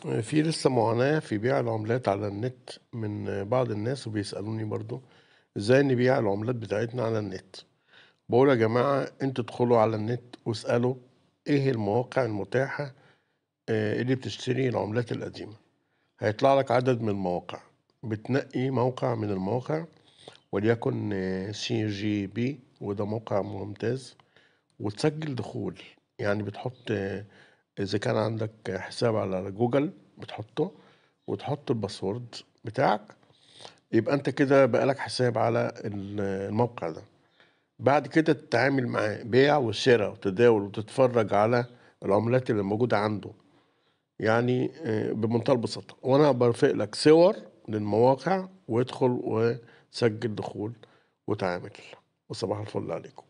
في لسه معاناة في بيع العملات على النت من بعض الناس وبيسألوني برضو ازاي نبيع العملات بتاعتنا على النت بقول يا جماعة انتوا ادخلوا على النت واسألوا ايه المواقع المتاحة آه، اللي بتشتري العملات القديمة هيطلع لك عدد من المواقع بتنقي موقع من المواقع وليكن آه، سي جي بي وده موقع ممتاز وتسجل دخول يعني بتحط آه، اذا كان عندك حساب على جوجل بتحطه وتحط الباسورد بتاعك يبقى انت كده بقالك حساب على الموقع ده بعد كده تتعامل معاه بيع وشراء وتداول وتتفرج على العملات اللي موجودة عنده يعني آه، بمنتهى البساطة وأنا برفق لك صور للمواقع وادخل وسجل دخول وتعامل وصباح الفل عليكم